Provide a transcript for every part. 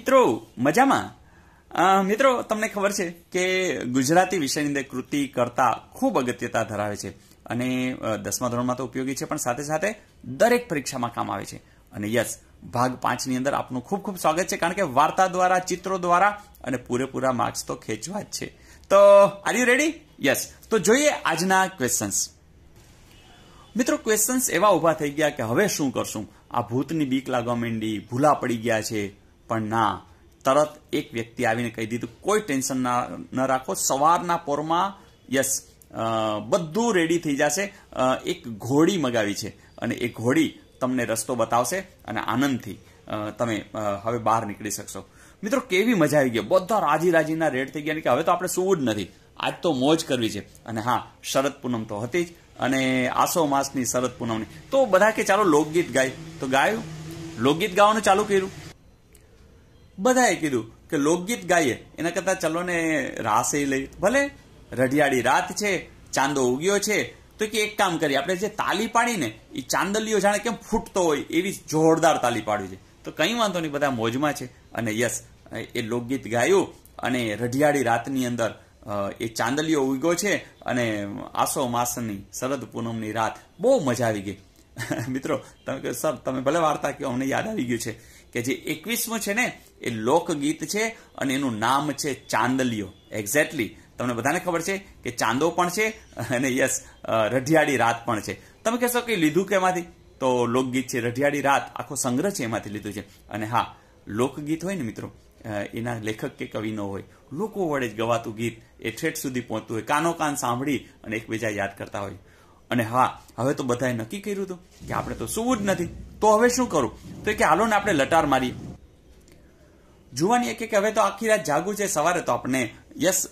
મિત્રો મજામાં મિત્રો તમને ખબર છે કે ગુજરાતી વિષયની અંદર કૃતિ કરતા ખૂબ અગત્યતા ધરાવે છે અને દસમા ધોરણમાં તો ઉપયોગી છે પણ સાથે સાથે દરેક પરીક્ષામાં કામ આવે છે અને યસ ભાગ પાંચની અંદર આપનું ખૂબ ખૂબ સ્વાગત છે કારણ કે વાર્તા દ્વારા ચિત્રો દ્વારા અને પૂરેપૂરા માર્ક્સ તો ખેંચવા જ છે તો આર યુ રેડી યસ તો જોઈએ આજના ક્વેશ્ચન્સ મિત્રો ક્વેશ્ચન્સ એવા ઊભા થઈ ગયા કે હવે શું કરશું આ ભૂતની બીક લાગવા માંડી ભૂલા પડી ગયા છે પણ ના તરત એક વ્યક્તિ આવીને કહી દીધું કોઈ ટેન્શન ના ન રાખો સવારના પોરમાં યસ બધું રેડી થઈ જશે એક ઘોડી મગાવી છે અને એ ઘોડી તમને રસ્તો બતાવશે અને આનંદથી તમે હવે બહાર નીકળી શકશો મિત્રો કેવી મજા આવી ગઈ બધા રાજી રાજીના રેડ થઈ ગયા કે હવે તો આપણે સૂવું જ નથી આજ તો મોજ કરવી છે અને હા શરદ પૂનમ તો હતી જ અને આસો માસની શરદ પૂનમની તો બધા કે ચાલો લોકગીત ગાય તો ગાયું લોકગીત ગાવાનું ચાલુ કર્યું બધાએ કીધું કે લોકગીત ગાઈએ એના કરતાં ચલો ને રાસ લઈ ભલે રઢિયાળી રાત છે ચાંદો ઉગ્યો છે તો કે એક કામ કરીએ આપણે જે તાલી પાડીને એ ચાંદલીઓ જાણે કેમ ફૂટતો હોય એવી જોરદાર તાલી પાડવી છે તો કંઈ વાંધો નહીં બધા મોજમાં છે અને યસ એ લોકગીત ગાયું અને રઢિયાળી રાતની અંદર એ ચાંદલીઓ ઉગ્યો છે અને આસો માસની શરદ પૂનમની રાત બહુ મજા આવી ગઈ મિત્રો તમે કહો સર તમે ભલે વાર્તા કહો અમને યાદ આવી ગયું છે કે જે એકવીસમું છે ને એ લોકગીત છે અને એનું નામ છે ચાંદલિયો એક્ઝેક્ટલી તમને બધાને ખબર છે કે ચાંદો પણ છે અને યસ રઢિયાળી રાત પણ છે તમે કહેશો કે લીધું કે એમાંથી તો લોકગીત છે રઢિયાળી રાત આખો સંગ્રહ છે એમાંથી લીધું છે અને હા લોકગીત હોય ને મિત્રો એના લેખક કે કવિ નો હોય લોકો વડે જ ગવાતું ગીત એ ઠેઠ સુધી પહોંચતું હોય કાનો કાન સાંભળી અને એકબીજા યાદ કરતા હોય અને હા હવે તો બધાએ નક્કી કર્યું હતું કે આપણે તો સૂવું જ નથી તો હવે શું કરું તો કે હાલો ને આપણે લટાર મારીએ જુવાની કે હવે તો આખી રાત જાગવું છે સવારે તો આપણે યસ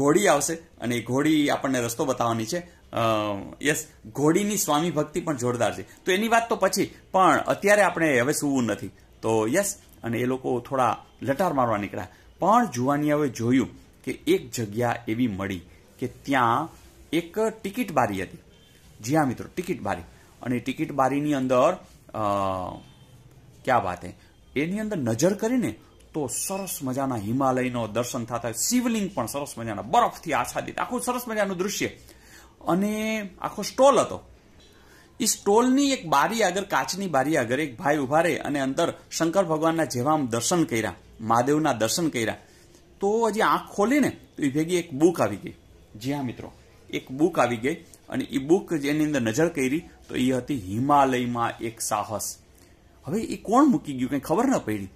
ઘોડી આવશે અને એ ઘોડી આપણને રસ્તો બતાવવાની છે યસ ઘોડીની સ્વામી ભક્તિ પણ જોરદાર છે તો એની વાત તો પછી પણ અત્યારે આપણે હવે સૂવું નથી તો યસ અને એ લોકો થોડા લટાર મારવા નીકળ્યા પણ જુવાનિયાઓએ જોયું કે એક જગ્યા એવી મળી કે ત્યાં એક ટિકિટ બારી હતી જી હા મિત્રો ટિકિટ બારી અને ટિકિટ બારીની અંદર ક્યાં વાત હે એની અંદર નજર કરીને તો સરસ મજાના હિમાલયનો દર્શન થતા શિવલિંગ પણ સરસ મજાના બરફથી આચ્છાદિત આખું સરસ મજાનું દૃશ્ય અને આખો સ્ટોલ હતો એ સ્ટોલની એક બારી આગળ કાચની બારી આગળ એક ભાઈ ઉભા રહે અને અંદર શંકર ભગવાનના જેવા દર્શન કર્યા મહાદેવના દર્શન કર્યા તો હજી આંખ ખોલીને તો એ ભેગી એક બુક આવી ગઈ જી હા મિત્રો એક બુક આવી ગઈ અને એ બુક જેની અંદર નજર કરી તો એ હતી હિમાલયમાં એક સાહસ હવે એ કોણ મૂકી ગયું કંઈ ખબર ન પડી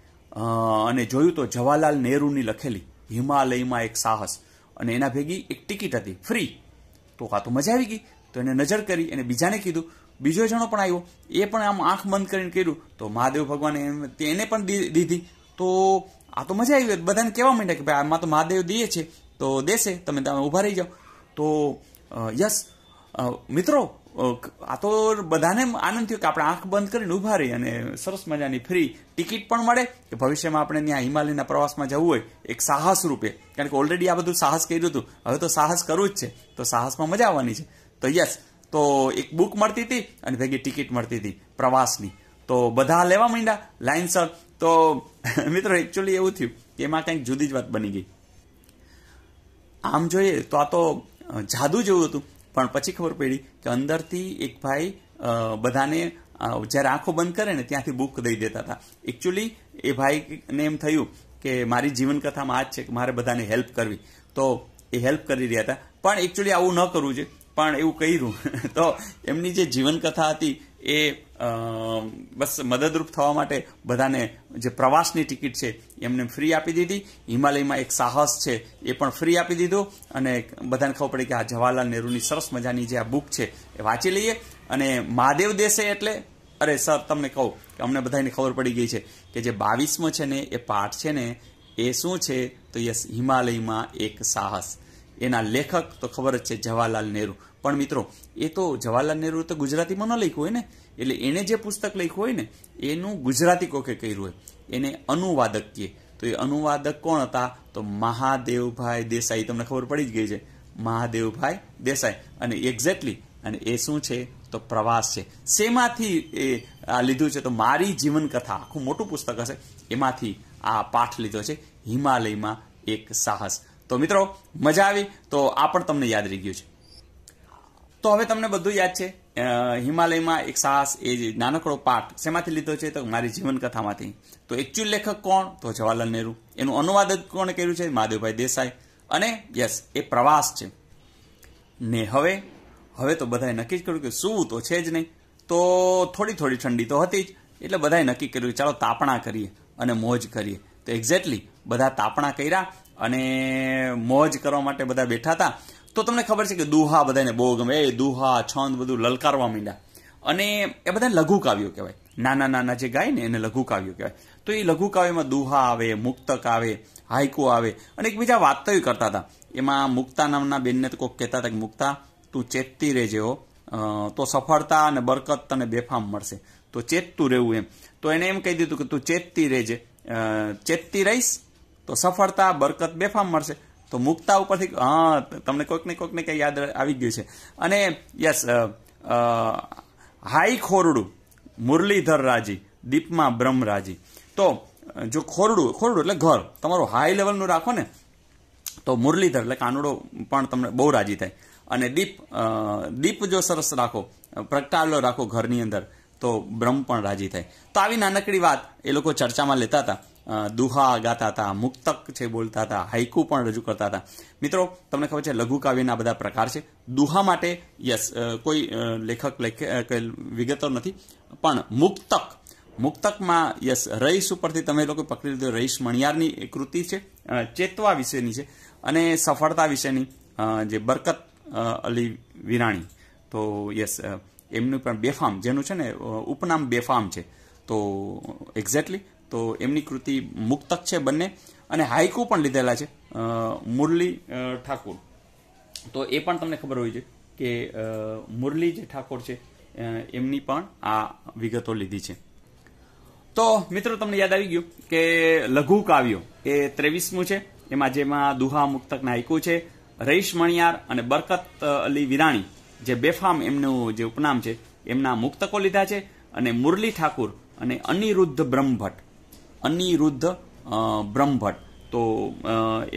અને જોયું તો જવાહરલાલ નહેરુની લખેલી હિમાલયમાં એક સાહસ અને એના ભેગી એક ટિકિટ હતી ફ્રી તો આ તો મજા આવી ગઈ તો એને નજર કરી અને બીજાને કીધું બીજો જણો પણ આવ્યો એ પણ આમ આંખ બંધ કરીને કર્યું તો મહાદેવ ભગવાને એને પણ દીધી તો આ તો મજા આવી બધાને કહેવા માંડ્યા કે ભાઈ આમાં તો મહાદેવ દે છે તો દેશે તમે તમે ઊભા રહી જાઓ તો યસ મિત્રો આ તો બધાને આનંદ થયો કે આપણે આંખ બંધ કરીને ઊભા રહી અને સરસ મજાની ફ્રી ટિકિટ પણ મળે કે ભવિષ્યમાં આપણે ત્યાં હિમાલયના પ્રવાસમાં જવું હોય એક સાહસ રૂપે કારણ કે ઓલરેડી આ બધું સાહસ કર્યું હતું હવે તો સાહસ કરવું જ છે તો સાહસમાં મજા આવવાની છે તો યસ તો એક બુક મળતી હતી અને ભેગી ટિકિટ મળતી હતી પ્રવાસની તો બધા લેવા માંડ્યા લાઇનસર તો મિત્રો એકચ્યુઅલી એવું થયું કે એમાં કંઈક જુદી જ વાત બની ગઈ આમ જોઈએ તો આ તો જાદુ જેવું હતું પણ પછી ખબર પડી કે અંદરથી એક ભાઈ બધાને જ્યારે આંખો બંધ કરે ને ત્યાંથી બુક દઈ દેતા હતા એકચ્યુઅલી એ ભાઈને એમ થયું કે મારી જીવનકથામાં આ જ છે કે મારે બધાને હેલ્પ કરવી તો એ હેલ્પ કરી રહ્યા હતા પણ એકચ્યુઅલી આવું ન કરવું છે પણ એવું કર્યું તો એમની જે જીવનકથા હતી એ બસ મદદરૂપ થવા માટે બધાને જે પ્રવાસની ટિકિટ છે એમને ફ્રી આપી દીધી હિમાલયમાં એક સાહસ છે એ પણ ફ્રી આપી દીધું અને બધાને ખબર પડી કે આ જવાહરલાલ નહેરુની સરસ મજાની જે આ બુક છે એ વાંચી લઈએ અને મહાદેવ દેશે એટલે અરે સર તમને કહું કે અમને બધાને ખબર પડી ગઈ છે કે જે બાવીસમો છે ને એ પાઠ છે ને એ શું છે તો યસ હિમાલયમાં એક સાહસ એના લેખક તો ખબર જ છે જવાહરલાલ નહેરુ પણ મિત્રો એ તો જવાહરલાલ નહેરુ તો ગુજરાતીમાં ન લખ્યું હોય ને એટલે એણે જે પુસ્તક લખ્યું હોય ને એનું ગુજરાતી કોકે કર્યું હોય એને અનુવાદક કહે તો એ અનુવાદક કોણ હતા તો મહાદેવભાઈ દેસાઈ તમને ખબર પડી જ ગઈ છે મહાદેવભાઈ દેસાઈ અને એક્ઝેક્ટલી અને એ શું છે તો પ્રવાસ છે શેમાંથી એ આ લીધું છે તો મારી જીવનકથા આખું મોટું પુસ્તક હશે એમાંથી આ પાઠ લીધો છે હિમાલયમાં એક સાહસ તો મિત્રો મજા આવી તો આ પણ તમને યાદ રહી ગયું છે તો હવે તમને બધું યાદ છે હિમાલયમાં એક સાહસ એ નાનકડો પાઠ શેમાંથી લીધો છે તો મારી જીવનકથામાંથી તો એકચ્યુઅલ લેખક કોણ તો જવાહરલાલ નહેરુ એનું અનુવાદક કોણે કર્યું છે માધવભાઈ દેસાઈ અને યસ એ પ્રવાસ છે ને હવે હવે તો બધાએ નક્કી જ કર્યું કે શું તો છે જ નહીં તો થોડી થોડી ઠંડી તો હતી જ એટલે બધાએ નક્કી કર્યું ચાલો તાપણા કરીએ અને મોજ કરીએ તો એક્ઝેક્ટલી બધા તાપણા કર્યા અને મોજ કરવા માટે બધા બેઠા હતા તો તમને ખબર છે કે દુહા બધાને બહુ ગમે એ દુહા છંદ બધું લલકારવા માંડ્યા અને એ બધા લઘુ કાવ્યો કહેવાય નાના નાના જે ગાય ને એને લઘુ કાવ્યો કહેવાય તો એ લઘુ કાવ્યમાં દુહા આવે મુક્તક આવે હાઈકુ આવે અને એકબીજા વાર્તાઓ કરતા હતા એમાં મુક્તા નામના બેનને તો કોઈક કહેતા હતા કે મુક્તા તું ચેતતી રહેજે હો તો સફળતા અને બરકત તને બેફામ મળશે તો ચેતતું રહેવું એમ તો એને એમ કહી દીધું કે તું ચેતતી રહેજે ચેતતી રહીશ તો સફળતા બરકત બેફામ મળશે તો મુક્તા ઉપરથી હા તમને કોઈક ને કોઈક ને કંઈ યાદ આવી ગયું છે અને યસ હાઈ ખોરડું મુરલીધર રાજી દીપમાં બ્રહ્મ રાજી તો જો ખોરડું ખોરડું એટલે ઘર તમારું હાઈ લેવલનું રાખો ને તો મુરલીધર એટલે કાનુડો પણ તમને બહુ રાજી થાય અને દીપ દીપ જો સરસ રાખો પ્રગટાવેલો રાખો ઘરની અંદર તો બ્રહ્મ પણ રાજી થાય તો આવી નાનકડી વાત એ લોકો ચર્ચામાં લેતા હતા દુહા ગાતા હતા મુક્તક છે બોલતા હતા હાઇકુ પણ રજૂ કરતા હતા મિત્રો તમને ખબર છે લઘુ કાવ્યના બધા પ્રકાર છે દુહા માટે યસ કોઈ લેખક લેખે વિગતો નથી પણ મુક્તક મુક્તકમાં યસ રઈસ ઉપરથી તમે લોકો પકડી લીધું રઈસ મણિયારની કૃતિ છે ચેતવા વિશેની છે અને સફળતા વિશેની જે બરકત અલી વિરાણી તો યસ એમનું પણ બેફામ જેનું છે ને ઉપનામ બેફામ છે તો એક્ઝેક્ટલી તો એમની કૃતિ મુક્તક છે બંને અને હાઇકુ પણ લીધેલા છે મુરલી ઠાકુર તો એ પણ તમને ખબર હોય છે કે મુરલી જે ઠાકોર છે એમની પણ આ વિગતો લીધી છે તો મિત્રો તમને યાદ આવી ગયું કે લઘુ કાવ્યો એ ત્રેવીસમું છે એમાં જેમાં દુહા મુક્તક નાયકુ છે રઈશ મણિયાર અને બરકત અલી વિરાણી જે બેફામ એમનું જે ઉપનામ છે એમના મુક્તકો લીધા છે અને મુરલી ઠાકુર અને અનિરુદ્ધ બ્રહ્મભટ્ટ અનિરુદ્ધ બ્રહ્મભટ્ટ તો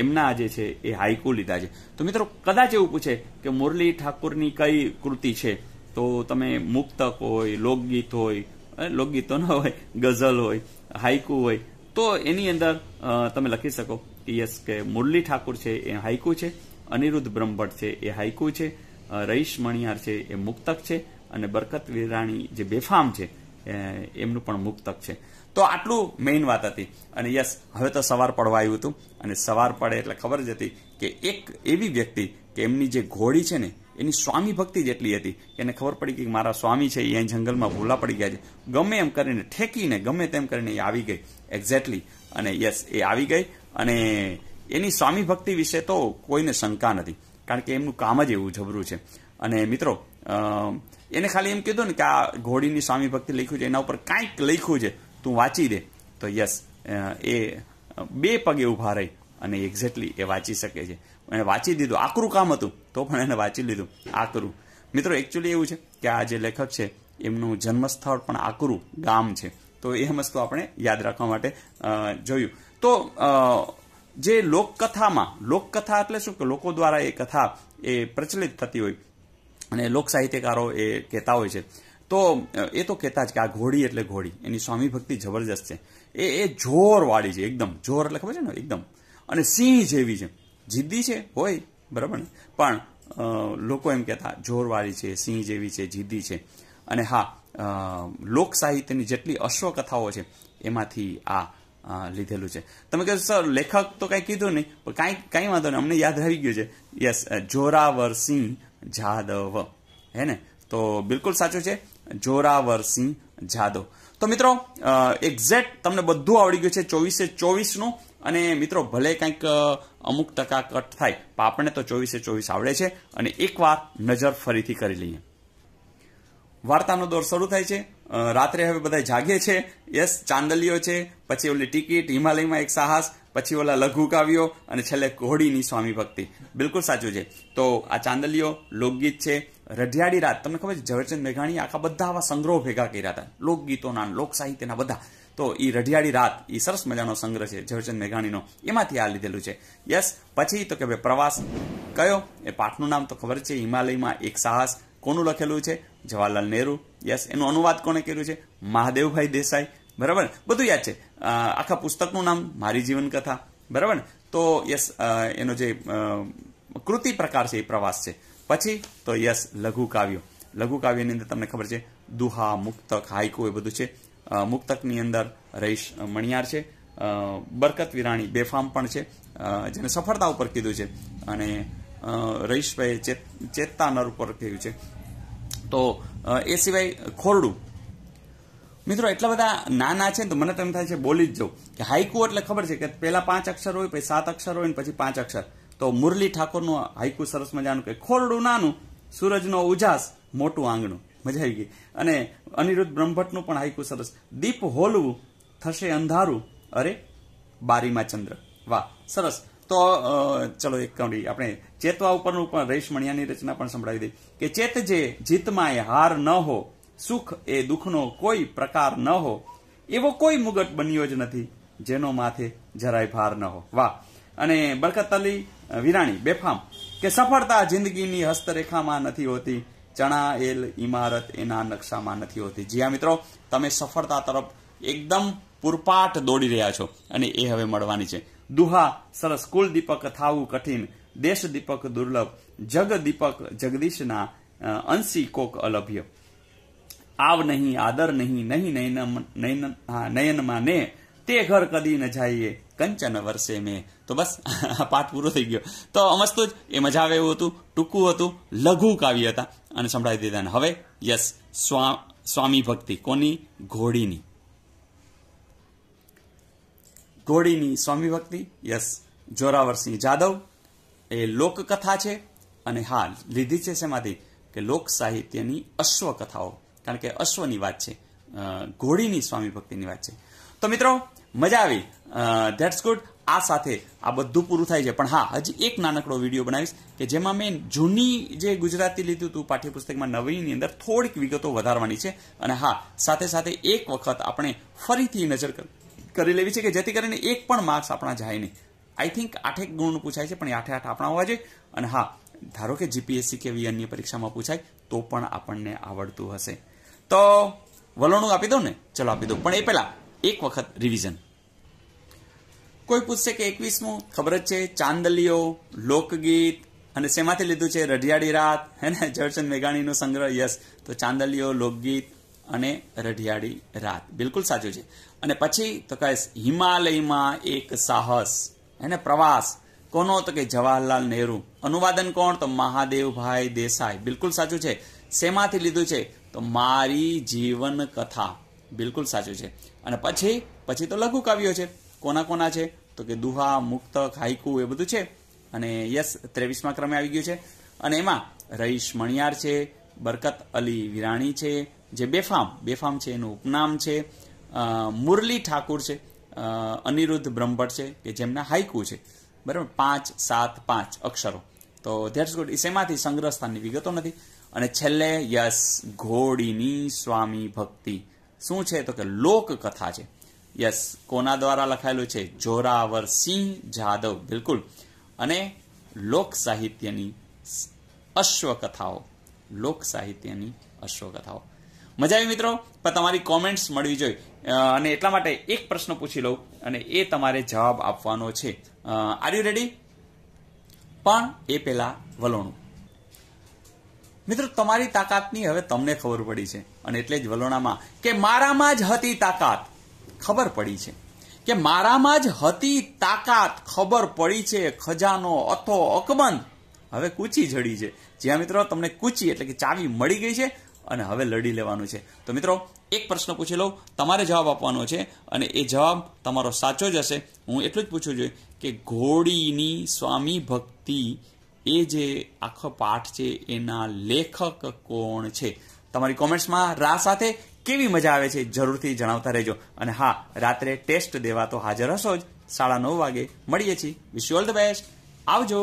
એમના આજે છે એ હાઈકુ લીધા છે તો મિત્રો કદાચ એવું પૂછે કે મુરલી ઠાકુરની કઈ કૃતિ છે તો તમે મુક્તક હોય લોકગીત હોય લોકગીતો ન હોય ગઝલ હોય હાઈકુ હોય તો એની અંદર તમે લખી શકો કે યસ કે મુરલી ઠાકુર છે એ હાઈકુ છે અનિરુદ્ધ બ્રહ્મભટ્ટ છે એ હાઈકુ છે રઈશ મણિયાર છે એ મુક્તક છે અને બરકત વિરાણી જે બેફામ છે એમનું પણ મુક્તક છે તો આટલું મેઇન વાત હતી અને યસ હવે તો સવાર પડવા આવ્યું હતું અને સવાર પડે એટલે ખબર જ હતી કે એક એવી વ્યક્તિ કે એમની જે ઘોડી છે ને એની સ્વામી ભક્તિ જેટલી હતી એને ખબર પડી કે મારા સ્વામી છે એ જંગલમાં ભૂલા પડી ગયા છે ગમે એમ કરીને ઠેકીને ગમે તેમ કરીને એ આવી ગઈ એક્ઝેક્ટલી અને યસ એ આવી ગઈ અને એની સ્વામી ભક્તિ વિશે તો કોઈને શંકા નથી કારણ કે એમનું કામ જ એવું જબરું છે અને મિત્રો એને ખાલી એમ કીધું ને કે આ ઘોડીની સ્વામી ભક્તિ લખ્યું છે એના ઉપર કાંઈક લખ્યું છે તું વાંચી દે તો યસ એ બે પગે ઊભા રહી અને એક્ઝેક્ટલી એ વાંચી શકે છે એણે વાંચી દીધું આકરું કામ હતું તો પણ એને વાંચી લીધું આકરું મિત્રો એકચ્યુઅલી એવું છે કે આ જે લેખક છે એમનું જન્મસ્થળ પણ આકરું ગામ છે તો એ વસ્તુ આપણે યાદ રાખવા માટે જોયું તો જે લોકકથામાં લોકકથા એટલે શું કે લોકો દ્વારા એ કથા એ પ્રચલિત થતી હોય અને લોકસાહિત્યકારો એ કહેતા હોય છે તો એ તો કહેતા જ કે આ ઘોડી એટલે ઘોડી એની સ્વામી ભક્તિ જબરજસ્ત છે એ એ જોરવાળી છે એકદમ જોર એટલે ખબર છે ને એકદમ અને સિંહ જેવી છે જિદ્દી છે હોય બરાબર ને પણ લોકો એમ કહેતા જોરવાળી છે સિંહ જેવી છે જીદી છે અને હા લોક સાહિત્યની જેટલી અશ્વકથાઓ છે એમાંથી આ લીધેલું છે તમે કહો સર લેખક તો કાંઈ કીધું નહીં પણ કાંઈ કાંઈ વાંધો નહીં અમને યાદ આવી ગયું છે યસ જોરાવર સિંહ જાદવ હે ને તો બિલકુલ સાચું છે જોરાવરસિંહ જાદવ તો મિત્રો એક્ઝેક્ટ તમને બધું આવડી ગયું છે ચોવીસે ચોવીસનું અને મિત્રો ભલે કંઈક અમુક ટકા કટ થાય પણ આપણને તો ચોવીસે ચોવીસ આવડે છે અને એકવાર નજર ફરીથી કરી લઈએ વાર્તાનો દોર શરૂ થાય છે રાત્રે હવે બધા જાગે છે યસ ચાંદલીઓ છે પછી ઓલી ટિકિટ હિમાલયમાં એક સાહસ પછી ઓલા લઘુ કાવ્યો અને છેલ્લે ઘોડીની સ્વામી ભક્તિ બિલકુલ સાચું છે તો આ ચાંદલીઓ લોકગીત છે રઢિયાળી રાત તમને ખબર છે ઝવેરચંદ મેઘાણી આખા બધા આવા સંગ્રહો ભેગા કર્યા હતા લોકગીતોના લોક સાહિત્યના બધા તો એ રઢિયાળી રાત એ સરસ મજાનો સંગ્રહ છે ઝવેરચંદ મેઘાણીનો એમાંથી આ લીધેલું છે યસ પછી તો કે ભાઈ પ્રવાસ કયો એ પાઠનું નામ તો ખબર છે હિમાલયમાં એક સાહસ કોનું લખેલું છે જવાહરલાલ નહેરુ યસ એનો અનુવાદ કોણે કર્યું છે મહાદેવભાઈ દેસાઈ બરાબર બધું યાદ છે આખા પુસ્તકનું નામ મારી જીવન કથા બરાબર તો યસ એનો જે કૃતિ પ્રકાર છે એ પ્રવાસ છે પછી તો યસ લઘુ કાવ્યો લઘુ કાવ્યની અંદર તમને ખબર છે દુહા મુક્તક હાઈકુ એ બધું છે મુક્તકની અંદર રહીશ મણિયાર છે બરકત વિરાણી બેફામ પણ છે જેને સફળતા ઉપર કીધું છે અને રહીશભાઈએ ચેતતા નર ઉપર કહ્યું છે તો એ સિવાય ખોરડું મિત્રો એટલા બધા નાના છે ને તો મને તો એમ થાય છે બોલી જ જાઉં કે હાઈકુ એટલે ખબર છે કે પહેલા પાંચ અક્ષર હોય પછી સાત અક્ષર હોય ને પછી પાંચ અક્ષર તો મુરલી ઠાકોરનું હાઈકુ સરસ મજાનું કે ખોરડું નાનું સૂરજનો ઉજાસ મોટું આંગણું મજા આવી ગઈ અને અનિરુદ્ધ બ્રહ્મભટ્ટનું પણ હાઈકુ સરસ દીપ હોલવું થશે અંધારું અરે બારીમાં ચંદ્ર વાહ સરસ તો ચલો એક કવડી આપણે ચેતવા ઉપરનું પણ રેશ મણિયાની રચના પણ સંભળાવી દઈ કે ચેત જે જીતમાં એ હાર ન હો સુખ એ દુઃખનો કોઈ પ્રકાર ન હો એવો કોઈ મુગટ બન્યો જ નથી જેનો માથે જરાય ભાર ન હો વાહ અને બરકત અલી વિરાણી બેફામ કે સફળતા જિંદગીની હસ્તરેખામાં નથી હોતી ચણા એલ ઇમારત એના નકશામાં નથી હોતી જી હા મિત્રો તમે સફળતા તરફ એકદમ પૂરપાટ દોડી રહ્યા છો અને એ હવે મળવાની છે દુહા સરસ કુલ દીપક થાવું કઠિન દેશ દીપક દુર્લભ જગ દીપક જગદીશના અંશી કોક અલભ્ય આવ નહીં આદર નહીં નહીં નયન નયનમાં ને તે ઘર કદી ન જાઈએ કંચન વર્ષે મેં તો બસ આ પાઠ પૂરો થઈ ગયો તો અમસ્તુ જ એ મજા આવે એવું હતું ટૂંકું હતું લઘુ કાવ્ય હતા અને સંભળાવી દીધા હવે યસ સ્વા સ્વામી ભક્તિ કોની ઘોડીની ઘોડીની સ્વામી ભક્તિ યસ જોરાવરસિંહ જાદવ એ લોકકથા છે અને હા લીધી છે શેમાંથી કે લોક સાહિત્યની અશ્વકથાઓ કારણ કે અશ્વની વાત છે ઘોડીની સ્વામી ભક્તિની વાત છે તો મિત્રો મજા આવી ધેટ્સ ગુડ આ સાથે આ બધું પૂરું થાય છે પણ હા હજી એક નાનકડો વિડીયો બનાવીશ કે જેમાં મેં જૂની જે ગુજરાતી લીધું હતું પાઠ્યપુસ્તકમાં નવીની અંદર થોડીક વિગતો વધારવાની છે અને હા સાથે સાથે એક વખત આપણે ફરીથી નજર કરી લેવી છે કે જેથી કરીને એક પણ માર્ક્સ આપણા જાય નહીં આઈ થિંક આઠેક ગુણનું પૂછાય છે પણ આઠે આઠ આપણા હોવા જોઈએ અને હા ધારો કે જીપીએસસી કે એવી અન્ય પરીક્ષામાં પૂછાય તો પણ આપણને આવડતું હશે તો વલણું આપી દઉં ને ચલો આપી દઉં પણ એ પહેલાં એક વખત રિવિઝન કોઈ પૂછશે કે એકવીસમું ખબર જ છે ચાંદલીઓ લોકગીત અને શેમાંથી લીધું છે રઢિયાળી રાત હે ને ઝડચંદ મેઘાણીનો સંગ્રહ યસ તો ચાંદલીઓ લોકગીત અને રઢિયાળી રાત બિલકુલ સાચું છે અને પછી તો કહે હિમાલયમાં એક સાહસ એને પ્રવાસ કોનો તો કે જવાહરલાલ નહેરુ અનુવાદન કોણ તો મહાદેવભાઈ દેસાઈ બિલકુલ સાચું છે શેમાંથી લીધું છે તો મારી જીવન કથા બિલકુલ સાચું છે અને પછી પછી તો લઘુ કાવ્યો છે કોના કોના છે તો કે દુહા મુક્તક હાઈકુ એ બધું છે અને યસ ત્રેવીસમાં ક્રમે આવી ગયું છે અને એમાં રહીશ મણિયાર છે બરકત અલી વિરાણી છે જે બેફામ બેફામ છે એનું ઉપનામ છે મુરલી ઠાકુર છે અનિરુદ્ધ બ્રહ્મભટ્ટ છે કે જેમના હાઇકુ છે બરાબર પાંચ સાત પાંચ અક્ષરો તો ધેટ્સ ગુડ શેમાંથી સંગ્રહ સ્થાનની વિગતો નથી અને છેલ્લે યસ ઘોડીની સ્વામી ભક્તિ શું છે તો કે લોકકથા છે યસ કોના દ્વારા લખાયેલું છે જોરાવર સિંહ જાદવ બિલકુલ અને લોક સાહિત્યની અશ્વકથાઓ લોક સાહિત્યની અશ્વકથાઓ મજા આવી મિત્રો પણ તમારી કોમેન્ટ્સ મળવી જોઈએ અને એટલા માટે એક પ્રશ્ન પૂછી લઉં અને એ તમારે જવાબ આપવાનો છે આર યુ રેડી પણ એ પહેલાં વલોણું મિત્રો તમારી તાકાતની હવે તમને ખબર પડી છે અને એટલે જ વલોણામાં કે મારામાં જ હતી તાકાત ખબર પડી છે કે મારામાં જ હતી તાકાત ખબર પડી છે ખજાનો અથો અકબંધ હવે કૂચી જડી છે જ્યાં મિત્રો તમને કૂચી એટલે કે ચાવી મળી ગઈ છે અને હવે લડી લેવાનું છે તો મિત્રો એક પ્રશ્ન પૂછી લઉં તમારે જવાબ આપવાનો છે અને એ જવાબ તમારો સાચો જ હશે હું એટલું જ પૂછવું જોઈએ કે ઘોડીની સ્વામી ભક્તિ એ જે આખો પાઠ છે એના લેખક કોણ છે તમારી કોમેન્ટ્સમાં રા સાથે કેવી મજા આવે છે જરૂરથી જણાવતા રહેજો અને હા રાત્રે ટેસ્ટ દેવા તો હાજર હશો જ સાડા નવ વાગે મળીએ છીએ wish you all the best આવજો